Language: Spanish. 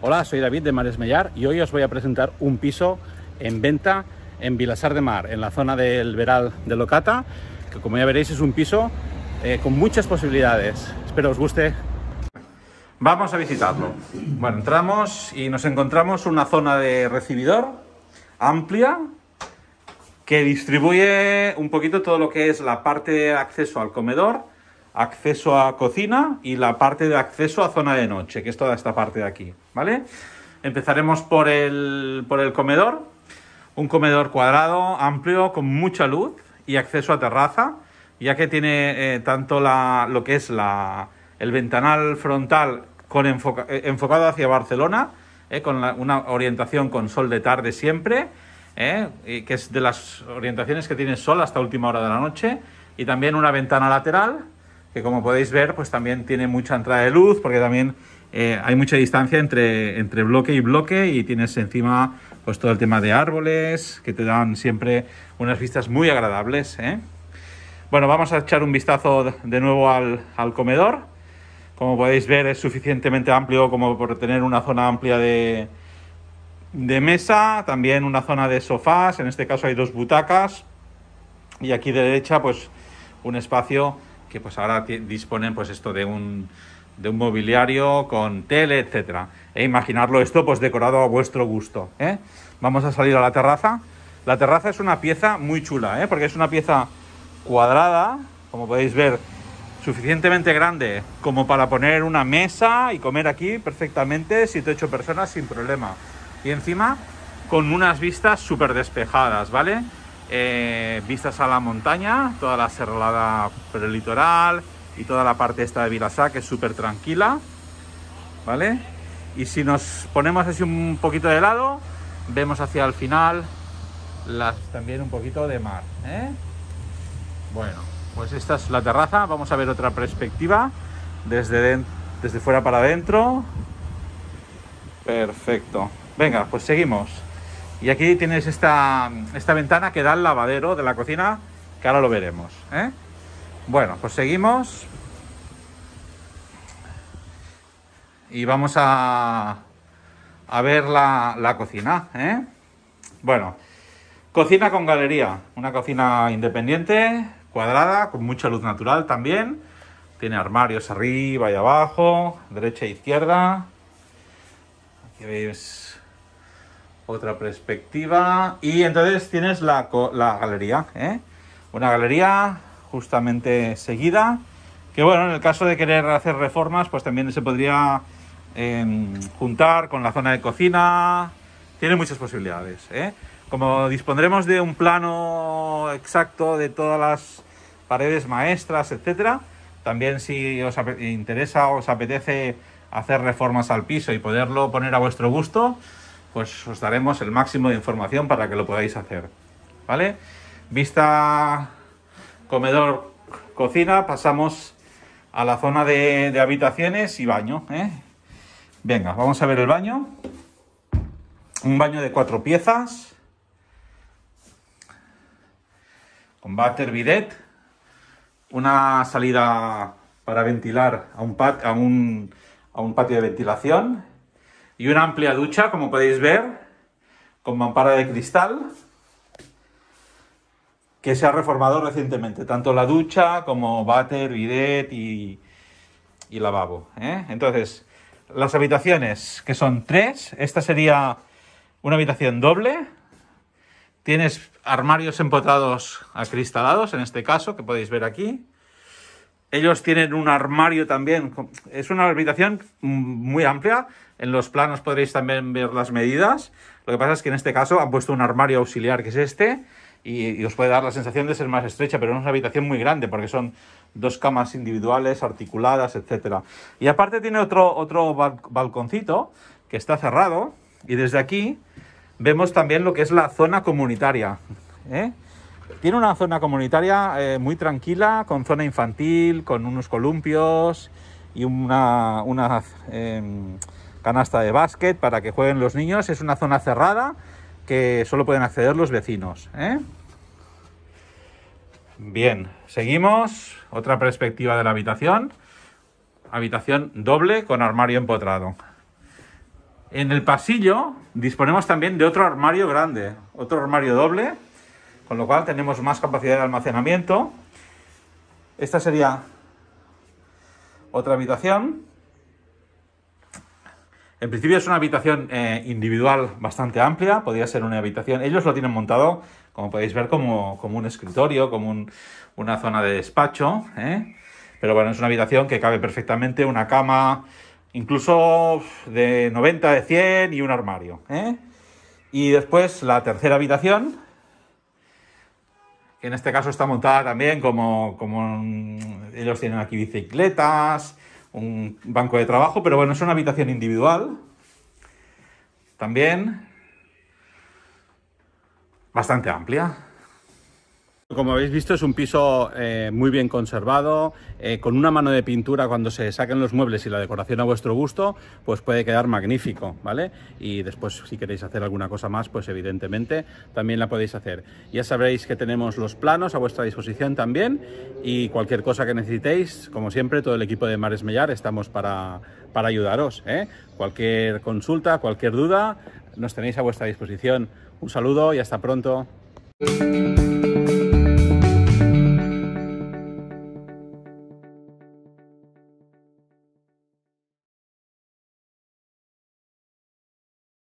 Hola, soy David de Mares Mellar y hoy os voy a presentar un piso en venta en Vilasar de Mar, en la zona del Veral de Locata, que como ya veréis es un piso eh, con muchas posibilidades. Espero os guste. Vamos a visitarlo. Bueno, entramos y nos encontramos una zona de recibidor amplia que distribuye un poquito todo lo que es la parte de acceso al comedor acceso a cocina y la parte de acceso a zona de noche, que es toda esta parte de aquí, ¿vale? Empezaremos por el, por el comedor, un comedor cuadrado, amplio, con mucha luz y acceso a terraza, ya que tiene eh, tanto la, lo que es la, el ventanal frontal con eh, enfocado hacia Barcelona, eh, con una orientación con sol de tarde siempre, que es de las orientaciones que tiene sol hasta última hora de la noche, y también una ventana lateral como podéis ver, pues también tiene mucha entrada de luz, porque también eh, hay mucha distancia entre, entre bloque y bloque y tienes encima pues todo el tema de árboles, que te dan siempre unas vistas muy agradables. ¿eh? Bueno, vamos a echar un vistazo de nuevo al, comedor. Como podéis ver, es suficientemente amplio como por tener una zona amplia de, de mesa, también una zona de sofás, en este caso hay dos butacas, y aquí de derecha pues un espacio que pues ahora disponen pues esto de un, de un mobiliario con tele, etcétera. E imaginarlo esto pues decorado a vuestro gusto. ¿eh? Vamos a salir a la terraza. La terraza es una pieza muy chula, ¿eh? porque es una pieza cuadrada, como podéis ver, suficientemente grande como para poner una mesa y comer aquí perfectamente, 7 ocho personas sin problema. Y encima con unas vistas súper despejadas, ¿vale? Eh, vistas a la montaña, toda la serralada litoral y toda la parte esta de Vilasá, que es súper tranquila, ¿vale? Y si nos ponemos así un poquito de lado, vemos hacia el final también un poquito de mar, ¿eh? Bueno, pues esta es la terraza, vamos a ver otra perspectiva desde, desde fuera para adentro. Perfecto. Venga, pues seguimos. Y aquí tienes esta, ventana que da al lavadero de la cocina, que ahora lo veremos. ¿eh? Bueno, pues seguimos. Y vamos a, a ver la, cocina. ¿eh? Bueno, cocina con galería. Una cocina independiente, cuadrada, con mucha luz natural también. Tiene armarios arriba y abajo, derecha e izquierda. Aquí veis otra perspectiva. Y entonces tienes la, la galería, ¿eh? Una galería justamente seguida. Que bueno, en el caso de querer hacer reformas, pues también se podría em, juntar con la zona de cocina. Tiene muchas posibilidades. ¿eh? Como dispondremos de un plano exacto de todas las paredes maestras, etcétera, también si os interesa o os apetece hacer reformas al piso y poderlo poner a vuestro gusto, pues os daremos el máximo de información para que lo podáis hacer. ¿Vale? Vista comedor, cocina, pasamos a la zona de, habitaciones y baño. ¿eh? Venga, vamos a ver el baño. Un baño de cuatro piezas. Con váter bidet. Una salida para ventilar a un patio de ventilación y una amplia ducha, como podéis ver, con mampara de cristal, que se ha reformado recientemente, tanto la ducha como váter, bidet y, y lavabo. ¿eh? Entonces, las habitaciones, que son tres, esta sería una habitación doble, tienes armarios empotrados acristalados, en este caso, que podéis ver aquí, ellos tienen un armario también. Es una habitación muy amplia. En los planos podréis también ver las medidas. Lo que pasa es que en este caso han puesto un armario auxiliar que es este y, os puede dar la sensación de ser más estrecha, pero no es una habitación muy grande porque son dos camas individuales, articuladas, etc. Y aparte tiene otro, otro balconcito que está cerrado y desde aquí vemos también lo que es la zona comunitaria. ¿eh? Tiene una zona comunitaria eh, muy tranquila, con zona infantil, con unos columpios y una, em, canasta de básquet para que jueguen los niños. Es una zona cerrada que solo pueden acceder los vecinos. ¿eh? Bien, seguimos. Otra perspectiva de la habitación. Habitación doble con armario empotrado. En el pasillo disponemos también de otro armario grande, otro armario doble con lo cual tenemos más capacidad de almacenamiento. Esta sería otra habitación. En principio es una habitación eh, individual bastante amplia, podría ser una habitación, ellos lo tienen montado, como podéis ver, como, un escritorio, como una zona de despacho, ¿eh? pero bueno, es una habitación que cabe perfectamente una cama, incluso de 90, de 100 y un armario. ¿eh? Y después la tercera habitación, en este caso está montada también como, como ellos tienen aquí bicicletas, un banco de trabajo, pero bueno, es una habitación individual. También bastante amplia. Como habéis visto es un piso eh, muy bien conservado, eh, con una mano de pintura cuando se saquen los muebles y la decoración a vuestro gusto, pues puede quedar magnífico, ¿vale? Y después si queréis hacer alguna cosa más, pues evidentemente también la podéis hacer. Ya sabréis que tenemos los planos a vuestra disposición también y cualquier cosa que necesitéis, como siempre, todo el equipo de Mares Mellar estamos para, ayudaros. ¿eh? Cualquier consulta, cualquier duda, nos tenéis a vuestra disposición. Un saludo y hasta pronto.